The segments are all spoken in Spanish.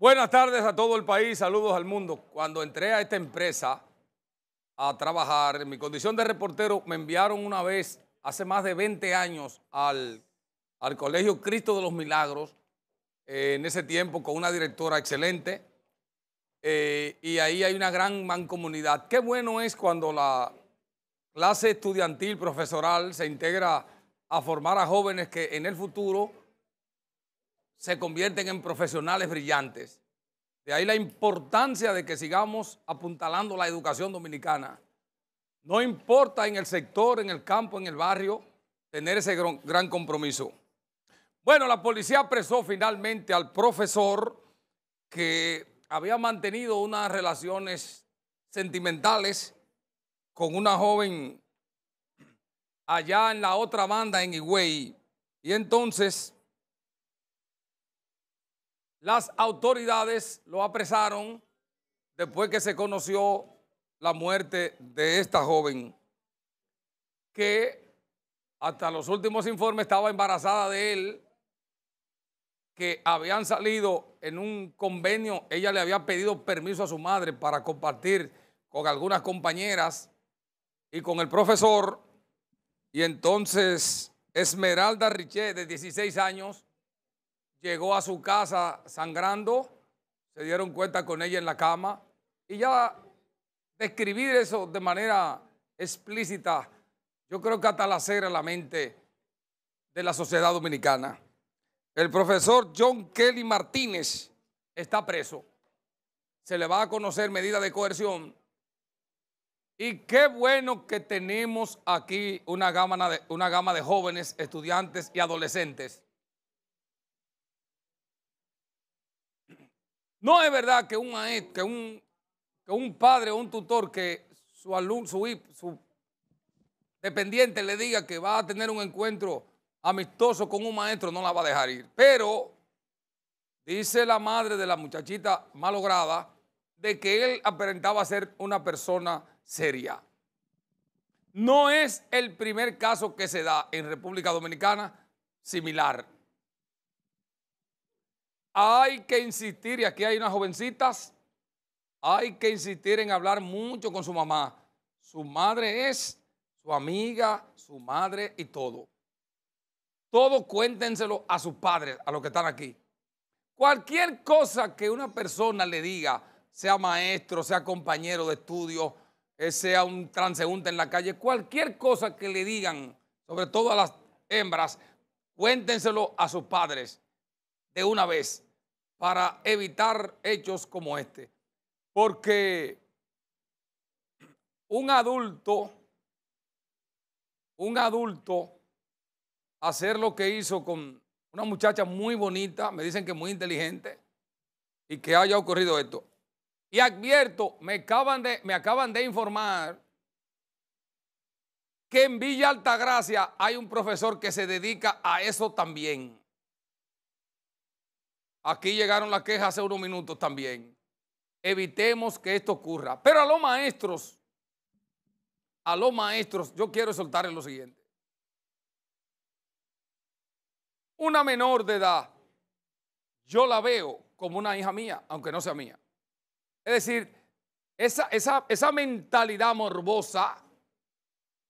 Buenas tardes a todo el país, saludos al mundo. Cuando entré a esta empresa a trabajar, en mi condición de reportero, me enviaron una vez, hace más de 20 años, al, Colegio Cristo de los Milagros, eh, en ese tiempo con una directora excelente, eh, y ahí hay una gran mancomunidad. Qué bueno es cuando la clase estudiantil, profesoral, se integra a formar a jóvenes que en el futuro se convierten en profesionales brillantes. De ahí la importancia de que sigamos apuntalando la educación dominicana. No importa en el sector, en el campo, en el barrio, tener ese gran compromiso. Bueno, la policía apresó finalmente al profesor que había mantenido unas relaciones sentimentales con una joven allá en la otra banda en Higüey. Y entonces las autoridades lo apresaron después que se conoció la muerte de esta joven que hasta los últimos informes estaba embarazada de él, que habían salido en un convenio, ella le había pedido permiso a su madre para compartir con algunas compañeras y con el profesor, y entonces Esmeralda Richet, de 16 años, llegó a su casa sangrando, se dieron cuenta con ella en la cama y ya describir eso de manera explícita, yo creo que hasta la la mente de la sociedad dominicana. El profesor John Kelly Martínez está preso. Se le va a conocer medida de coerción. Y qué bueno que tenemos aquí una gama de jóvenes, estudiantes y adolescentes No es verdad que un maestro, que un, un padre o un tutor que su alumno, su, su dependiente le diga que va a tener un encuentro amistoso con un maestro, no la va a dejar ir. Pero dice la madre de la muchachita malograda de que él aparentaba ser una persona seria. No es el primer caso que se da en República Dominicana similar. Hay que insistir, y aquí hay unas jovencitas, hay que insistir en hablar mucho con su mamá. Su madre es su amiga, su madre y todo. Todo cuéntenselo a sus padres, a los que están aquí. Cualquier cosa que una persona le diga, sea maestro, sea compañero de estudio, eh, sea un transeúnte en la calle, cualquier cosa que le digan, sobre todo a las hembras, cuéntenselo a sus padres de una vez para evitar hechos como este. Porque un adulto, un adulto, hacer lo que hizo con una muchacha muy bonita, me dicen que muy inteligente, y que haya ocurrido esto. Y advierto, me acaban de, me acaban de informar que en Villa Altagracia hay un profesor que se dedica a eso también. Aquí llegaron las quejas hace unos minutos también. Evitemos que esto ocurra. Pero a los maestros, a los maestros, yo quiero soltar lo siguiente. Una menor de edad, yo la veo como una hija mía, aunque no sea mía. Es decir, esa, esa, mentalidad morbosa,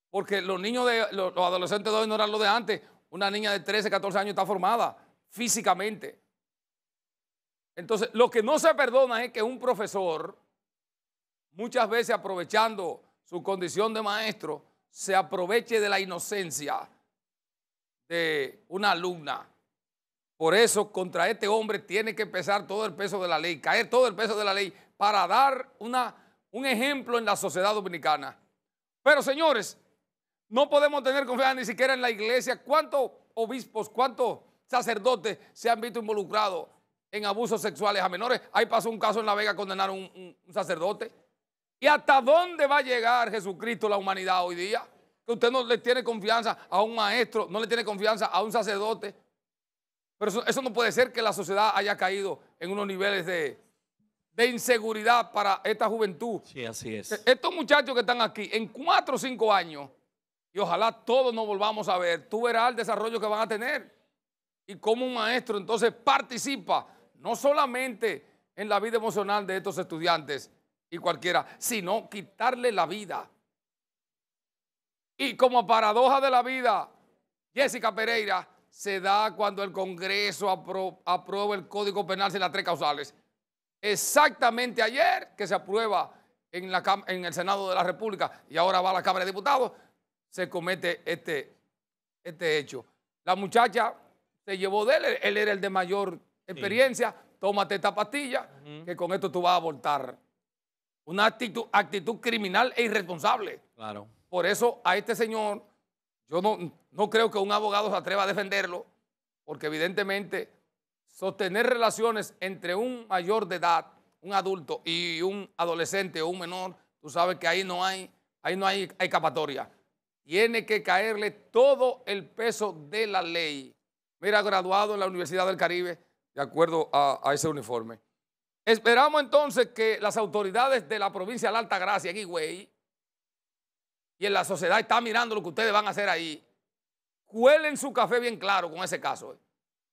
porque los niños, de, los, adolescentes de hoy no eran lo de antes. Una niña de 13, 14 años está formada físicamente. Entonces, lo que no se perdona es que un profesor, muchas veces aprovechando su condición de maestro, se aproveche de la inocencia de una alumna. Por eso contra este hombre tiene que pesar todo el peso de la ley, caer todo el peso de la ley para dar una, un ejemplo en la sociedad dominicana. Pero señores, no podemos tener confianza ni siquiera en la iglesia. ¿Cuántos obispos, cuántos sacerdotes se han visto involucrados en abusos sexuales a menores. Ahí pasó un caso en La Vega, condenaron un, un, sacerdote. ¿Y hasta dónde va a llegar Jesucristo la humanidad hoy día? Que usted no le tiene confianza a un maestro, no le tiene confianza a un sacerdote. Pero eso, no puede ser que la sociedad haya caído en unos niveles de, de inseguridad para esta juventud. Sí, así es. E, estos muchachos que están aquí, en cuatro o cinco años, y ojalá todos nos volvamos a ver, tú verás el desarrollo que van a tener y como un maestro entonces participa no solamente en la vida emocional de estos estudiantes y cualquiera, sino quitarle la vida. Y como paradoja de la vida, Jessica Pereira se da cuando el Congreso aprueba el Código Penal sin las tres causales. Exactamente ayer que se aprueba en, el Senado de la República y ahora va a la Cámara de Diputados, se comete este, este hecho. La muchacha se llevó de él, él era el de mayor experiencia, tómate esta pastilla, que con esto tú vas a abortar. Una actitud, criminal e irresponsable. Claro. Por eso a este señor, yo no, no creo que un abogado se atreva a defenderlo, porque evidentemente sostener relaciones entre un mayor de edad, un adulto y un adolescente o un menor, tú sabes que ahí no hay, ahí no hay escapatoria. Tiene que caerle todo el peso de la ley. Mira, graduado en la Universidad del Caribe, de acuerdo a, ese uniforme. Esperamos entonces que las autoridades de la provincia de la Alta Gracia, en y en la sociedad está mirando lo que ustedes van a hacer ahí, cuelen su café bien claro con ese caso, eh,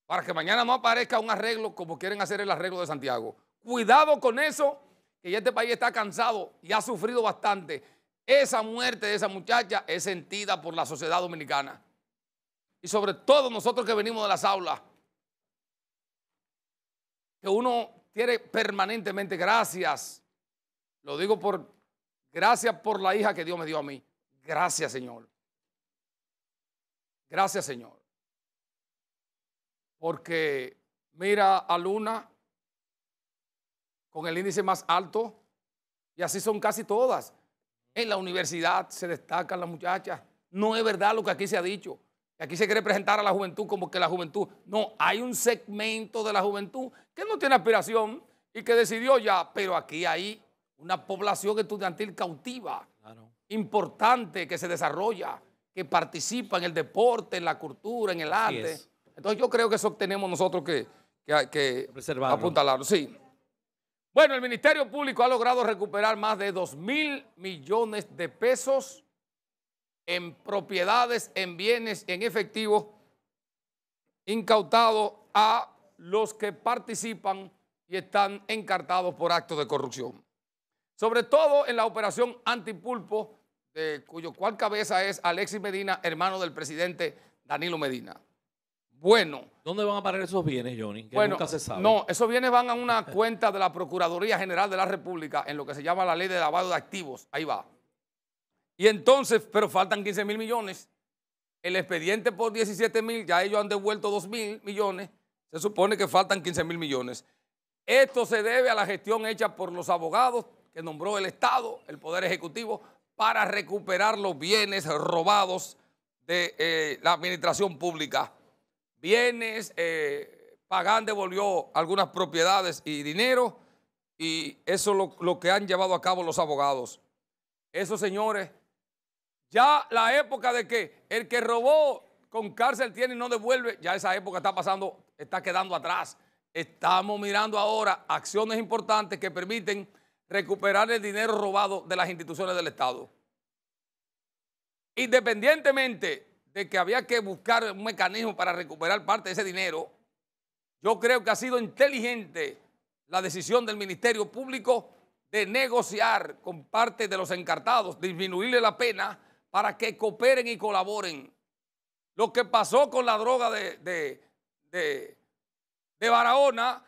para que mañana no aparezca un arreglo como quieren hacer el arreglo de Santiago. Cuidado con eso, que ya este país está cansado y ha sufrido bastante. Esa muerte de esa muchacha es sentida por la sociedad dominicana. Y sobre todo nosotros que venimos de las aulas, que uno tiene permanentemente. Gracias. Lo digo por gracias por la hija que Dios me dio a mí. Gracias, Señor. Gracias, Señor. Porque mira a Luna con el índice más alto y así son casi todas. En la universidad se destacan las muchachas. No es verdad lo que aquí se ha dicho. Aquí se quiere presentar a la juventud como que la juventud. No, hay un segmento de la juventud que no tiene aspiración y que decidió ya, pero aquí hay una población estudiantil cautiva, importante, que se desarrolla, que participa en el deporte, en la cultura, en el arte. Entonces yo creo que eso tenemos nosotros que, que, apuntalarlo. Sí. Bueno, el Ministerio Público ha logrado recuperar más de 2 mil millones de pesos en propiedades, en bienes, en efectivo incautado a los que participan y están encartados por actos de corrupción. Sobre todo en la operación antipulpo, de cuyo cual cabeza es Alexis Medina, hermano del presidente Danilo Medina. Bueno. ¿Dónde van a parar esos bienes, Johnny? bueno, No, esos bienes van a una cuenta de la Procuraduría General de la República en lo que se llama la ley de lavado de activos. Ahí va. Y entonces, pero faltan 15 mil millones. El expediente por 17 mil, ya ellos han devuelto 2 mil millones. Se supone que faltan 15 mil millones. Esto se debe a la gestión hecha por los abogados que nombró el Estado, el Poder Ejecutivo, para recuperar los bienes robados de eh, la administración pública. Bienes, eh, Pagán devolvió algunas propiedades y dinero, y eso es lo, lo que han llevado a cabo los abogados. Esos señores, ya la época de que el que robó con cárcel tiene y no devuelve, ya esa época está pasando, está quedando atrás. Estamos mirando ahora acciones importantes que permiten recuperar el dinero robado de las instituciones del Estado. Independientemente de que había que buscar un mecanismo para recuperar parte de ese dinero, yo creo que ha sido inteligente la decisión del Ministerio Público de negociar con parte de los encartados, disminuirle la pena para que cooperen y colaboren. Lo que pasó con la droga de, de, Barahona,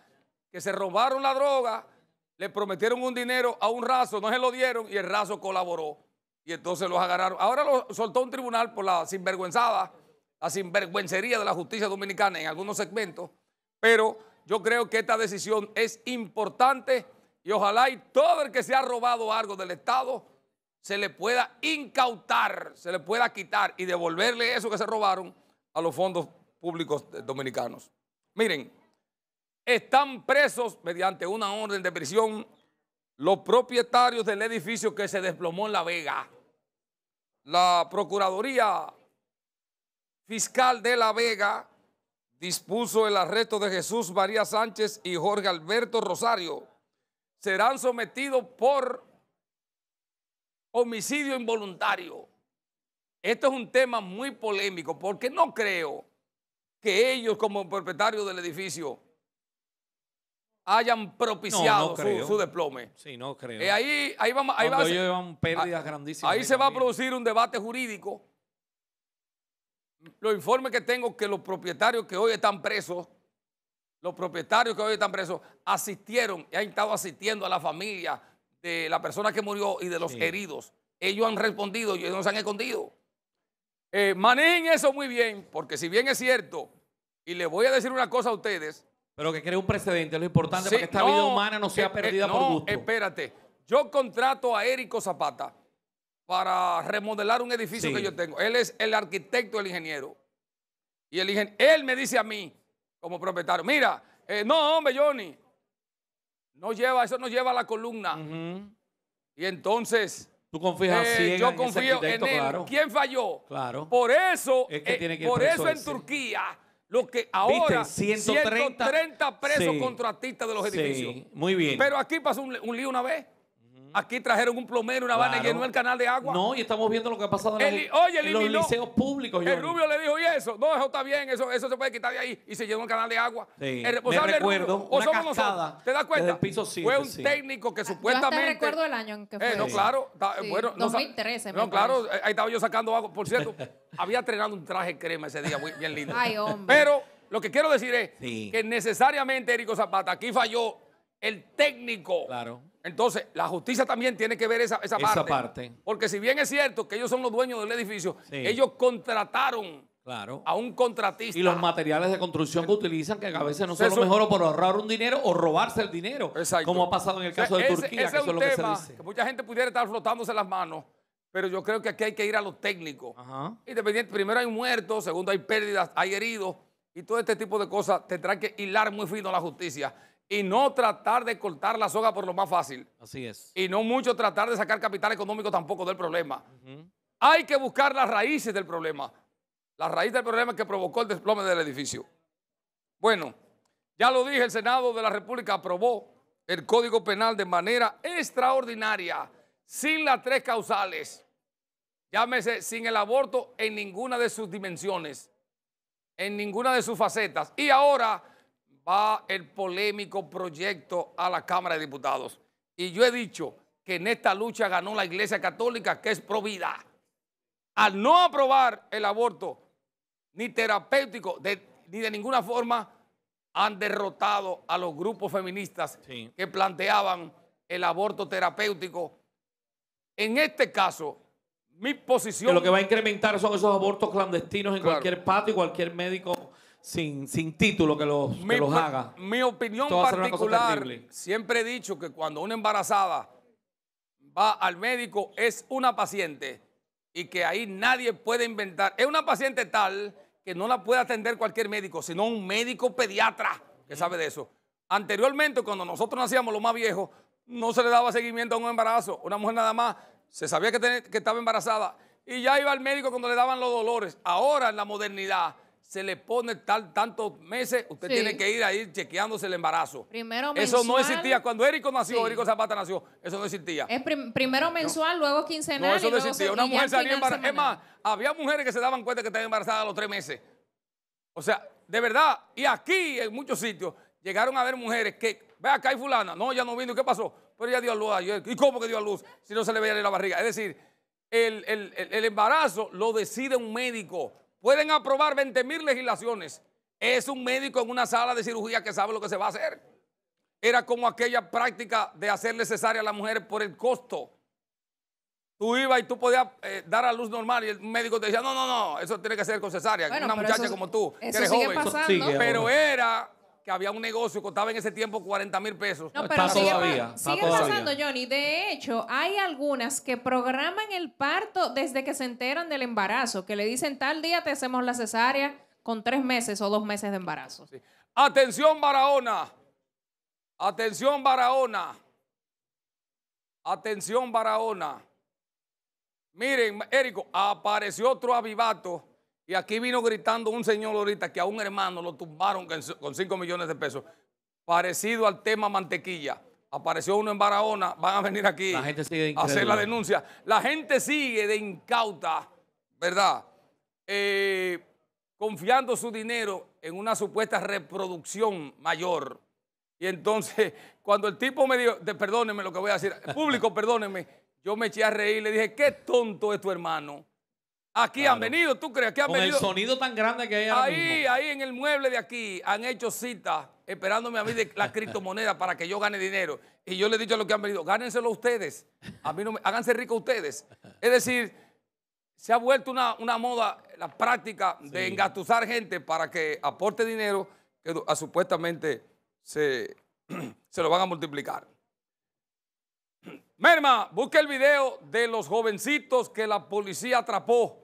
que se robaron la droga, le prometieron un dinero a un raso, no se lo dieron y el raso colaboró. Y entonces los agarraron. Ahora lo soltó un tribunal por la sinvergüenzada, la sinvergüencería de la justicia dominicana en algunos segmentos. Pero yo creo que esta decisión es importante y ojalá y todo el que se ha robado algo del Estado se le pueda incautar, se le pueda quitar y devolverle eso que se robaron a los fondos públicos dominicanos. Miren, están presos mediante una orden de prisión los propietarios del edificio que se desplomó en La Vega. La Procuraduría Fiscal de La Vega dispuso el arresto de Jesús María Sánchez y Jorge Alberto Rosario. Serán sometidos por homicidio involuntario. Esto es un tema muy polémico porque no creo que ellos como propietarios del edificio hayan propiciado su, su, desplome. Sí, no creo. ahí, ahí, se va a producir un debate jurídico. Los informes que tengo que los propietarios que hoy están presos, los propietarios que hoy están presos, asistieron y han estado asistiendo a la familia de la persona que murió y de los heridos. Ellos han respondido y ellos no se han escondido. Eh, manejen eso muy bien, porque si bien es cierto, y le voy a decir una cosa a ustedes. Pero que cree un precedente, lo importante es que esta vida humana no sea eh, perdida eh, por gusto. Espérate, yo contrato a Érico Zapata para remodelar un edificio que yo tengo. Él es el arquitecto, el ingeniero. Y el él me dice a mí, como propietario, mira, eh, no, hombre, Johnny, no lleva, eso no lleva a la columna. Y entonces. Tú confías eh, Yo confío en él. ¿Quién falló? Claro. Por eso, eh, por eso en Turquía lo que ahora 130, presos contratistas de los edificios. Muy bien. Pero aquí pasó un lío una vez. Aquí trajeron un plomero, una claro. y llenó el canal de agua. No, y estamos viendo lo que ha pasado en, el, oye, los liceos públicos. El Rubio le dijo, y eso, no, eso está bien, eso, eso se puede quitar de ahí. Y se llenó el canal de agua. Me recuerdo, o ¿Te das cuenta? Fue un técnico que supuestamente. Yo recuerdo el año en que eh, fue. no, claro. bueno, 2013. No, claro, ahí estaba yo sacando agua. Por cierto, había estrenado un traje crema ese día, muy, bien lindo. Ay, hombre. Pero lo que quiero decir es que necesariamente Érico Zapata, aquí falló el técnico. Claro. Entonces, la justicia también tiene que ver esa, esa, parte. Porque si bien es cierto que ellos son los dueños del edificio, ellos contrataron a un contratista. Y los materiales de construcción que utilizan, que a veces no son mejor, o por ahorrar un dinero o robarse el dinero. Como ha pasado en el caso de Turquía, que eso es lo que se dice. Que mucha gente pudiera estar flotándose las manos, pero yo creo que aquí hay que ir a los técnicos. Ajá. Independiente, primero hay muertos, segundo hay pérdidas, hay heridos. Y todo este tipo de cosas tendrá que hilar muy fino a la justicia y no tratar de cortar la soga por lo más fácil. Así es. Y no mucho tratar de sacar capital económico tampoco del problema. Hay que buscar las raíces del problema. La raíz del problema que provocó el desplome del edificio. Bueno, ya lo dije, el Senado de la República aprobó el Código Penal de manera extraordinaria, sin las tres causales. Llámese sin el aborto en ninguna de sus dimensiones, en ninguna de sus facetas. Y ahora va el polémico proyecto a la Cámara de Diputados. Y yo he dicho que en esta lucha ganó la Iglesia Católica, que es probidad Al no aprobar el aborto, ni terapéutico, ni de ninguna forma, han derrotado a los grupos feministas que planteaban el aborto terapéutico. En este caso, mi posición... Que lo que va a incrementar son esos abortos clandestinos en cualquier patio, cualquier médico sin, sin título que los, haga. Mi opinión particular, siempre he dicho que cuando una embarazada va al médico es una paciente y que ahí nadie puede inventar. Es una paciente tal que no la puede atender cualquier médico, sino un médico pediatra que sabe de eso. Anteriormente, cuando nosotros nacíamos, los más viejos, no se le daba seguimiento a un embarazo. Una mujer nada más se sabía que, que estaba embarazada y ya iba al médico cuando le daban los dolores. Ahora, en la modernidad, se le pone tal, tantos meses, usted tiene que ir ahí chequeándose el embarazo. Primero Eso no existía. Cuando Érico nació, Zapata nació, eso no existía. Es primero mensual, luego quincenal. No, eso no existía. Una mujer salía embarazada. Es más, había mujeres que se daban cuenta que estaban embarazadas a los tres meses. O sea, de verdad, y aquí en muchos sitios llegaron a ver mujeres que, ve acá hay fulana, no, ya no vino, ¿qué pasó? Pero ella dio a luz ¿Y cómo que dio a luz si no se le veía en la barriga? Es decir, el embarazo lo decide un médico Pueden aprobar 20 mil legislaciones. Es un médico en una sala de cirugía que sabe lo que se va a hacer. Era como aquella práctica de hacerle cesárea a la mujer por el costo. Tú ibas y tú podías eh, dar a luz normal y el médico te decía, no, no, no, eso tiene que ser con cesárea. una muchacha como tú, eres joven. Pero era que había un negocio que costaba en ese tiempo 40 mil pesos. No, pero todavía, sigue pasando, Johnny. De hecho, hay algunas que programan el parto desde que se enteran del embarazo, que le dicen tal día te hacemos la cesárea con tres meses o dos meses de embarazo. Atención, Barahona. Atención, Barahona. Atención, Barahona. Miren, Érico, apareció otro avivato y aquí vino gritando un señor ahorita que a un hermano lo tumbaron con 5 millones de pesos. Parecido al tema mantequilla. Apareció uno en Barahona, van a venir aquí gente a hacer la denuncia. La gente sigue de incauta, ¿verdad? Eh, confiando su dinero en una supuesta reproducción mayor. Y entonces, cuando el tipo me dijo, perdóneme lo que voy a decir, público, perdóneme, yo me eché a reír, le dije, qué tonto es tu hermano. Aquí han venido, ¿tú crees que han Con venido? el sonido tan grande que hay Ahí, ahí en el mueble de aquí han hecho citas esperándome a mí de la criptomoneda para que yo gane dinero. Y yo le he dicho a los que han venido, gánenselo ustedes. A mí no háganse ricos ustedes. Es decir, se ha vuelto una, moda, la práctica de engatusar gente para que aporte dinero que supuestamente se lo van a multiplicar. Merma, busca el video de los jovencitos que la policía atrapó.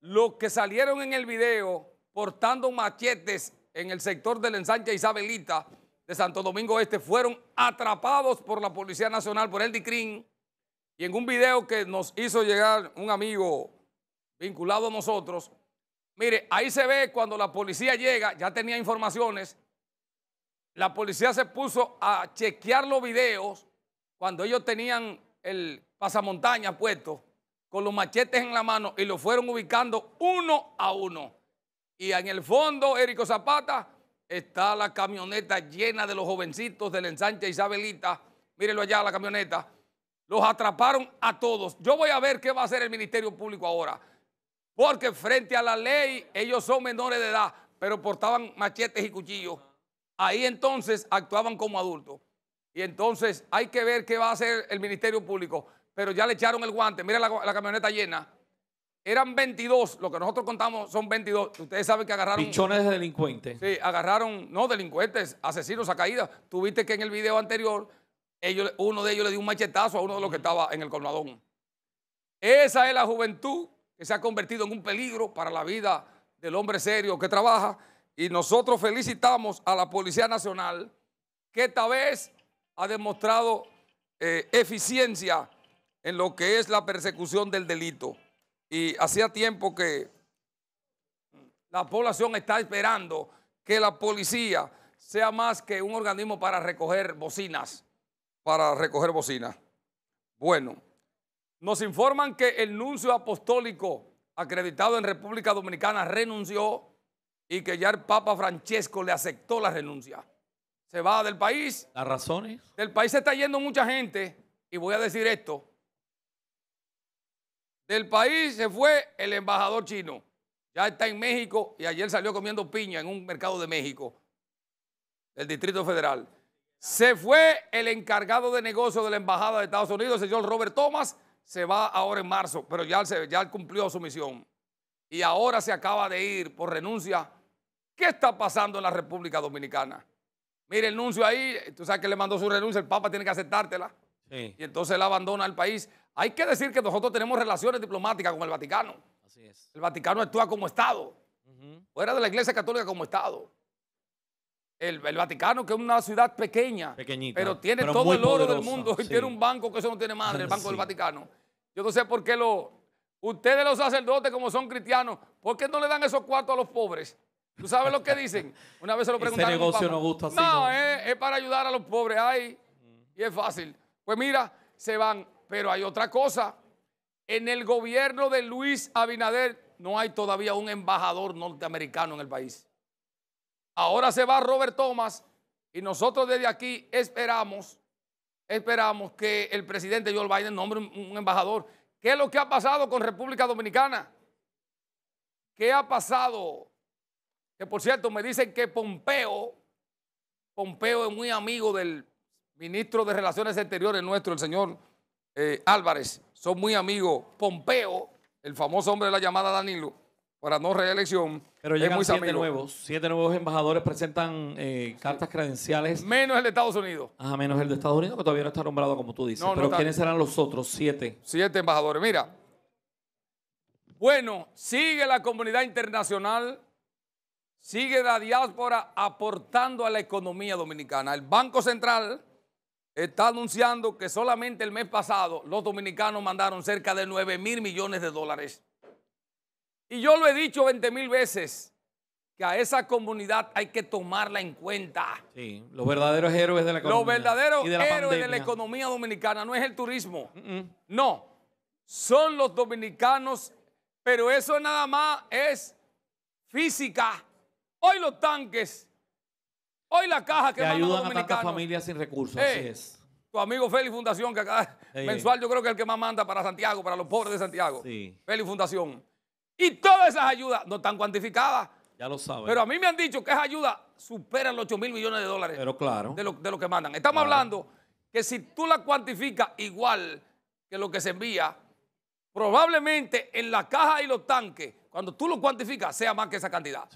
Los que salieron en el video portando machetes en el sector de la ensancha Isabelita de Santo Domingo Este fueron atrapados por la Policía Nacional, por el DICRIN. Y en un video que nos hizo llegar un amigo vinculado a nosotros, mire, ahí se ve cuando la policía llega, ya tenía informaciones, la policía se puso a chequear los videos cuando ellos tenían el pasamontaña puesto, con los machetes en la mano y los fueron ubicando uno a uno. Y en el fondo, Érico Zapata, está la camioneta llena de los jovencitos de la ensanche Isabelita. Mírenlo allá, la camioneta. Los atraparon a todos. Yo voy a ver qué va a hacer el Ministerio Público ahora. Porque frente a la ley, ellos son menores de edad, pero portaban machetes y cuchillos. Ahí entonces actuaban como adultos. Y entonces hay que ver qué va a hacer el Ministerio Público. Pero ya le echaron el guante. Mira la, camioneta llena. Eran 22, lo que nosotros contamos son 22. Ustedes saben que agarraron. Pichones de delincuentes. Sí, agarraron, no delincuentes, asesinos a caída. Tuviste que en el video anterior, ellos, uno de ellos le dio un machetazo a uno de los que estaba en el colmadón. Esa es la juventud que se ha convertido en un peligro para la vida del hombre serio que trabaja. Y nosotros felicitamos a la Policía Nacional que esta vez ha demostrado eh, eficiencia en lo que es la persecución del delito. Y hacía tiempo que la población está esperando que la policía sea más que un organismo para recoger bocinas, para recoger bocinas. Bueno, nos informan que el nuncio apostólico acreditado en República Dominicana renunció y que ya el Papa Francesco le aceptó la renuncia se va del país. Las razones. Del país se está yendo mucha gente, y voy a decir esto. Del país se fue el embajador chino. Ya está en México y ayer salió comiendo piña en un mercado de México, del Distrito Federal. Se fue el encargado de negocio de la Embajada de Estados Unidos, el señor Robert Thomas, se va ahora en marzo, pero ya, se, ya cumplió su misión. Y ahora se acaba de ir por renuncia. ¿Qué está pasando en la República Dominicana? Mire, el nuncio ahí, tú sabes que le mandó su renuncia, el Papa tiene que aceptártela. Sí. Y entonces él abandona el país. Hay que decir que nosotros tenemos relaciones diplomáticas con el Vaticano. Así es. El Vaticano actúa como Estado, fuera de la Iglesia Católica como Estado. El, Vaticano, que es una ciudad pequeña, pero tiene todo el oro del mundo y tiene un banco que eso no tiene madre, el Banco del Vaticano. Yo no sé por qué lo... Ustedes los sacerdotes, como son cristianos, ¿por qué no le dan esos cuartos a los pobres? ¿Tú sabes lo que dicen? Una vez se lo preguntaron. Este negocio no gusta así. No, Es, para ayudar a los pobres. Ay, y es fácil. Pues mira, se van. Pero hay otra cosa. En el gobierno de Luis Abinader no hay todavía un embajador norteamericano en el país. Ahora se va Robert Thomas y nosotros desde aquí esperamos, esperamos que el presidente Joe Biden nombre un embajador. ¿Qué es lo que ha pasado con República Dominicana? ¿Qué ha pasado? Que por cierto, me dicen que Pompeo, Pompeo es muy amigo del ministro de Relaciones Exteriores nuestro, el señor eh, Álvarez. Son muy amigos. Pompeo, el famoso hombre de la llamada Danilo, para no reelección. Pero llegan muy siete nuevos. Siete nuevos embajadores presentan eh, cartas credenciales. Menos el de Estados Unidos. Ajá, menos el de Estados Unidos, que todavía no está nombrado, como tú dices. Pero ¿quiénes serán los otros siete? Siete embajadores. Mira. Bueno, sigue la comunidad internacional sigue la diáspora aportando a la economía dominicana. El Banco Central está anunciando que solamente el mes pasado los dominicanos mandaron cerca de 9 mil millones de dólares. Y yo lo he dicho 20 mil veces, que a esa comunidad hay que tomarla en cuenta. Sí, los verdaderos héroes de la economía. Los verdaderos héroes de la economía dominicana, no es el turismo. No, son los dominicanos, pero eso nada más es física. Hoy los tanques, hoy la caja que, ayudan familias sin recursos, eh, Tu amigo Félix Fundación, que acá mensual yo creo que es el que más manda para Santiago, para los pobres de Santiago. Sí. Félix Fundación. Y todas esas ayudas no están cuantificadas. Ya lo saben. Pero a mí me han dicho que esas ayudas superan los 8 mil millones de dólares. Pero claro. De lo, que mandan. Estamos hablando que si tú la cuantificas igual que lo que se envía, probablemente en la caja y los tanques cuando tú lo cuantificas, sea más que esa cantidad.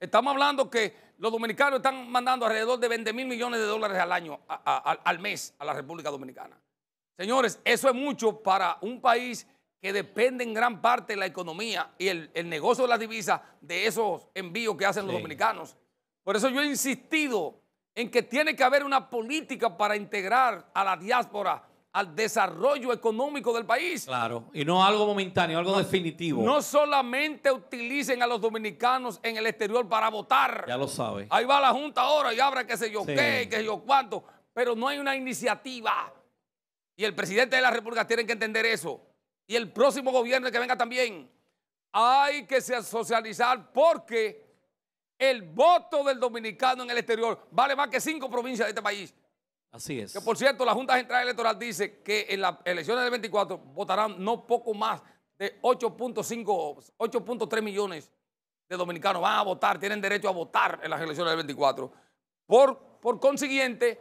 Estamos hablando que los dominicanos están mandando alrededor de 20 mil millones de dólares al año, al mes, a la República Dominicana. Señores, eso es mucho para un país que depende en gran parte de la economía y el, negocio de las divisas de esos envíos que hacen los dominicanos. Por eso yo he insistido en que tiene que haber una política para integrar a la diáspora al desarrollo económico del país. Claro, y no algo momentáneo, algo definitivo. No solamente utilicen a los dominicanos en el exterior para votar. Ya lo sabe. Ahí va la Junta ahora y habrá qué sé yo qué, qué sé yo cuánto, pero no hay una iniciativa. Y el presidente de la República tiene que entender eso. Y el próximo gobierno que venga también. Hay que socializar porque el voto del dominicano en el exterior vale más que cinco provincias de este país. Así es. Que por cierto, la Junta Central Electoral dice que en las elecciones del 24 votarán no poco más de 8.5, 8.3 millones de dominicanos. Van a votar, tienen derecho a votar en las elecciones del 24. Por, por consiguiente,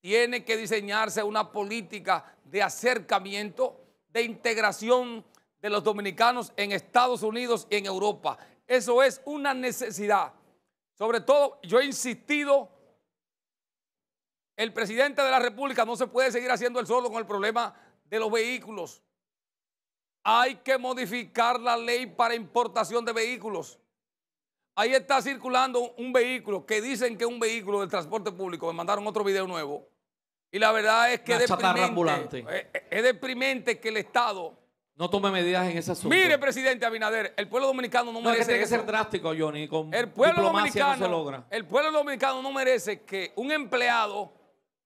tiene que diseñarse una política de acercamiento, de integración de los dominicanos en Estados Unidos y en Europa. Eso es una necesidad. Sobre todo, yo he insistido el presidente de la República no se puede seguir haciendo el solo con el problema de los vehículos. Hay que modificar la ley para importación de vehículos. Ahí está circulando un vehículo que dicen que es un vehículo del transporte público. Me mandaron otro video nuevo. Y la verdad es que es deprimente, eh, eh, es, deprimente que el Estado no tome medidas en ese asunto. Mire, presidente Abinader, el pueblo dominicano no, merece. que ser drástico, Johnny. Con el pueblo diplomacia no se logra. El pueblo dominicano no merece que un empleado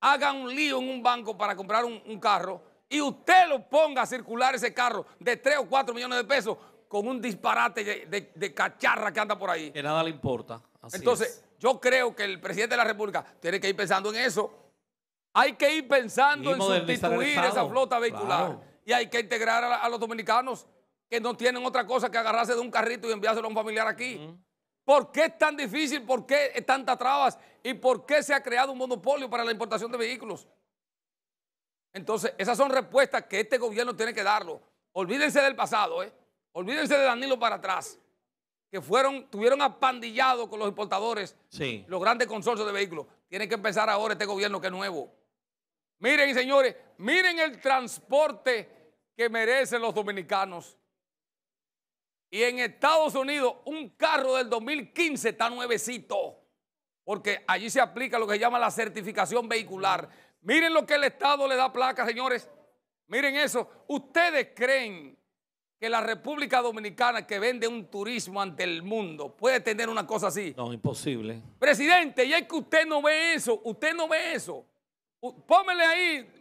haga un lío en un banco para comprar un, carro y usted lo ponga a circular ese carro de 3 o 4 millones de pesos con un disparate de, cacharra que anda por ahí. Que nada le importa. Entonces, yo creo que el presidente de la República tiene que ir pensando en eso. Hay que ir pensando en sustituir esa flota vehicular. Y hay que integrar a, los dominicanos que no tienen otra cosa que agarrarse de un carrito y enviárselo a un familiar aquí. ¿Por qué es tan difícil? ¿Por qué tantas trabas? ¿Y por qué se ha creado un monopolio para la importación de vehículos? Entonces, esas son respuestas que este gobierno tiene que darlo. Olvídense del pasado, ¿eh? Olvídense de Danilo para atrás, que fueron, tuvieron apandillado con los importadores, los grandes consorcios de vehículos. Tiene que empezar ahora este gobierno que es nuevo. Miren, señores, miren el transporte que merecen los dominicanos. Y en Estados Unidos, un carro del 2015 está nuevecito porque allí se aplica lo que se llama la certificación vehicular. Miren lo que el Estado le da placa, señores. Miren eso. ¿Ustedes creen que la República Dominicana, que vende un turismo ante el mundo, puede tener una cosa así? No, imposible. Presidente, y es que usted no ve eso. Usted no ve eso. Pómele ahí.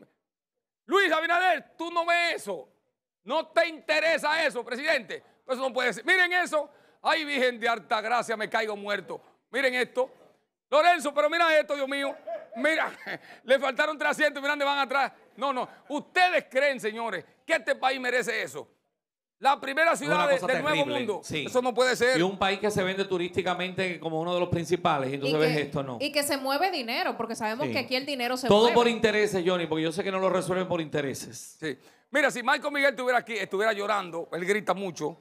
Luis Abinader, tú no ves eso. No te interesa eso, presidente. Eso no puede ser. Miren eso. Ay, Virgen de gracia, me caigo muerto. Miren esto. Lorenzo, pero mira esto, Dios mío. Mira, le faltaron 300, mira dónde van atrás. No, no. Ustedes creen, señores, que este país merece eso. La primera ciudad del Nuevo Mundo. Eso no puede ser. Y un país que se vende turísticamente como uno de los principales. Y entonces ves esto, ¿no? Y que se mueve dinero, porque sabemos que aquí el dinero se mueve. Todo por intereses, Johnny, porque yo sé que no lo resuelven por intereses. Sí. Mira, si Michael Miguel estuviera aquí, estuviera llorando, él grita mucho.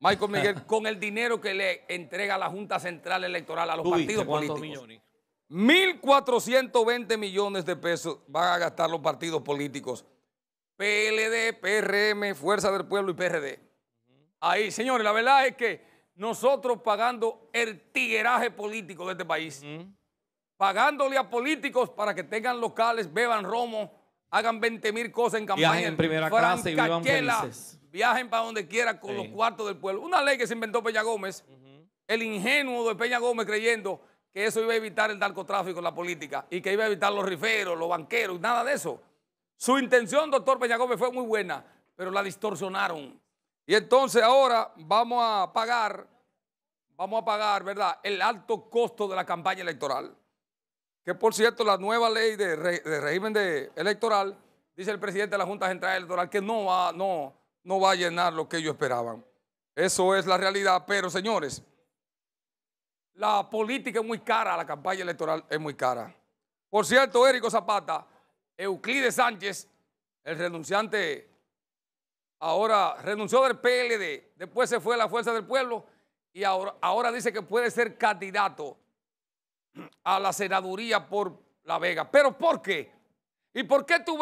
Michael Miguel, con el dinero que le entrega la Junta Central Electoral a los partidos políticos. Millones? 1.420 millones de pesos van a gastar los partidos políticos. PLD, PRM, Fuerza del Pueblo y PRD. Ahí, señores, la verdad es que nosotros pagando el tigueraje político de este país, pagándole a políticos para que tengan locales, beban romo, hagan 20 mil cosas en campaña. en primera clase y vivan felices viajen para donde quiera con los cuartos del pueblo. Una ley que se inventó Peña Gómez, el ingenuo de Peña Gómez creyendo que eso iba a evitar el narcotráfico en la política y que iba a evitar los riferos, los banqueros, nada de eso. Su intención, doctor Peña Gómez, fue muy buena, pero la distorsionaron. Y entonces ahora vamos a pagar, vamos a pagar, ¿verdad?, el alto costo de la campaña electoral. Que por cierto, la nueva ley de, régimen electoral, dice el presidente de la Junta Central Electoral, que no va, no, no va a llenar lo que ellos esperaban. Eso es la realidad, pero señores, la política es muy cara, la campaña electoral es muy cara. Por cierto, Érico Zapata, Euclides Sánchez, el renunciante, ahora renunció del PLD, después se fue a la Fuerza del Pueblo y ahora, dice que puede ser candidato a la senaduría por La Vega. ¿Pero por qué? ¿Y por qué tú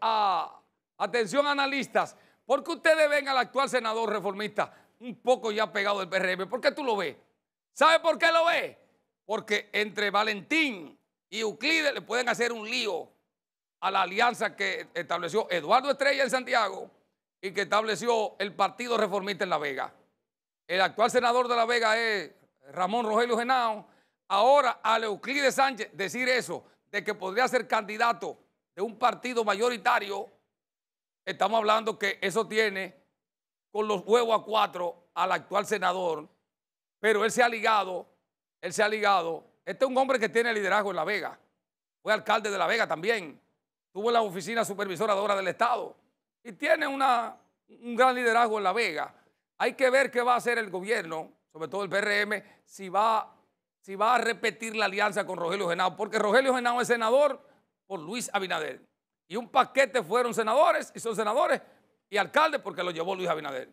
a, atención analistas, qué ustedes ven al actual senador reformista un poco ya pegado del PRM. ¿Por qué tú lo ves? ¿Sabe por qué lo ves? Porque entre Valentín y Euclides le pueden hacer un lío a la alianza que estableció Eduardo Estrella en Santiago y que estableció el Partido Reformista en La Vega. El actual senador de La Vega es Ramón Rogelio Genao. Ahora a Euclides Sánchez decir eso, de que podría ser candidato de un partido mayoritario estamos hablando que eso tiene con los huevos a cuatro al actual senador, pero él se ha ligado, él se ha ligado. Este es un hombre que tiene liderazgo en La Vega, fue alcalde de La Vega también, tuvo la oficina supervisora del Estado y tiene una, un gran liderazgo en La Vega. Hay que ver qué va a hacer el gobierno, sobre todo el PRM, si va, si va a repetir la alianza con Rogelio Genao, porque Rogelio Genao es senador por Luis Abinader. Y un paquete fueron senadores y son senadores y alcaldes porque lo llevó Luis Abinader.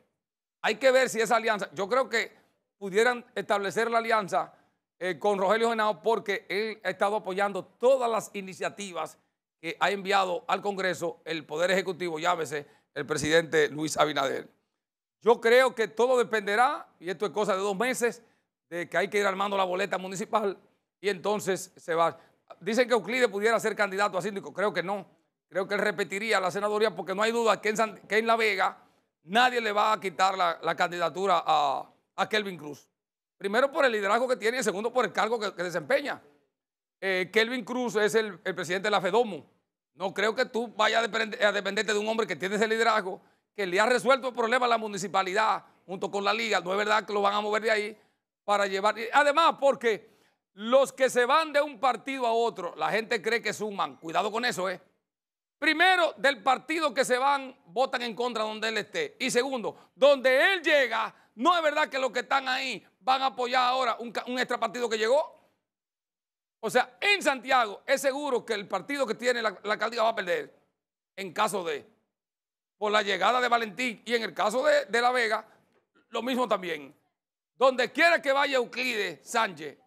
Hay que ver si esa alianza, yo creo que pudieran establecer la alianza eh, con Rogelio Genao porque él ha estado apoyando todas las iniciativas que ha enviado al Congreso el Poder Ejecutivo, llámese el presidente Luis Abinader. Yo creo que todo dependerá, y esto es cosa de dos meses, de que hay que ir armando la boleta municipal y entonces se va. Dicen que Euclides pudiera ser candidato a síndico, creo que no. Creo que repetiría la senaduría porque no hay duda que en, que en La Vega nadie le va a quitar la, candidatura a, Kelvin Cruz. Primero por el liderazgo que tiene y segundo por el cargo que, desempeña. Eh, Kelvin Cruz es el, presidente de la FEDOMO. No creo que tú vayas a, a dependerte de un hombre que tiene ese liderazgo, que le ha resuelto el problema a la municipalidad junto con la liga. No es verdad que lo van a mover de ahí para llevar. Además, porque los que se van de un partido a otro, la gente cree que suman. Cuidado con eso, ¿eh? Primero, del partido que se van, votan en contra donde él esté. Y segundo, donde él llega, no es verdad que los que están ahí van a apoyar ahora un, extra partido que llegó. O sea, en Santiago es seguro que el partido que tiene la, alcaldía va a perder en caso de, por la llegada de Valentín y en el caso de, de La Vega, lo mismo también. Donde quiera que vaya Euclides Sánchez,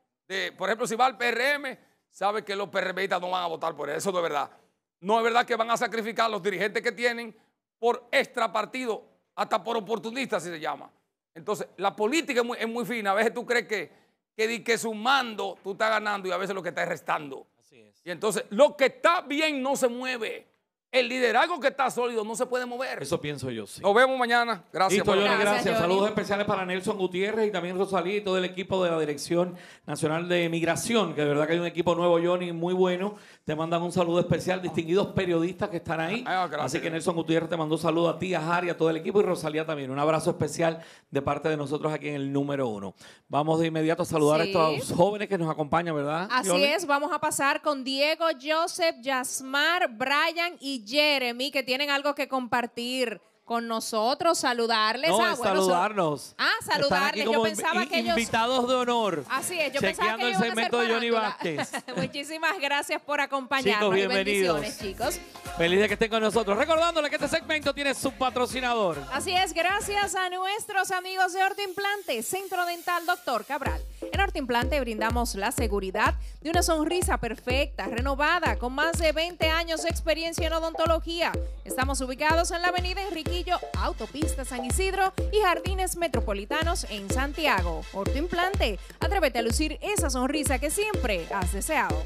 por ejemplo, si va al PRM, sabe que los PRMistas no van a votar por él, eso no es verdad. No es verdad que van a sacrificar los dirigentes que tienen por extra partido, hasta por oportunistas si se llama. Entonces, la política es muy, fina. A veces tú crees que, que, que, sumando tú estás ganando y a veces lo que estás restando. Así es. Y entonces, lo que está bien no se mueve el liderazgo que está sólido no se puede mover. Eso pienso yo, sí. Nos vemos mañana. Gracias. gracias. Saludos especiales para Nelson Gutiérrez y también Rosalía y todo el equipo de la Dirección Nacional de Migración, que de verdad que hay un equipo nuevo, Johnny, muy bueno. Te mandan un saludo especial, distinguidos periodistas que están ahí. Ah, ah, Así que Nelson Gutiérrez te mandó saludo a ti, a Jari, a todo el equipo y Rosalía también. Un abrazo especial de parte de nosotros aquí en el número uno. Vamos de inmediato a saludar a estos jóvenes que nos acompañan, ¿verdad? Así es, vamos a pasar con Diego, Joseph, Yasmar, Brian y Jeremy que tienen algo que compartir con nosotros, saludarles. No, ah, saludarnos. ah, saludarles. Yo pensaba que ellos. Invitados de honor. Así es, yo pensaba que ellos. el segmento de Johnny Vázquez. Muchísimas gracias por acompañarnos. bienvenidos. Bendiciones, chicos. Feliz de que estén con nosotros. Recordándole que este segmento tiene su patrocinador. Así es, gracias a nuestros amigos de Ortoimplante, Implante, Centro Dental Doctor Cabral. En Ortimplante brindamos la seguridad de una sonrisa perfecta, renovada, con más de 20 años de experiencia en odontología. Estamos ubicados en la avenida Enriquillo, Autopista San Isidro y Jardines Metropolitanos en Santiago. ortoimplante atrévete a lucir esa sonrisa que siempre has deseado.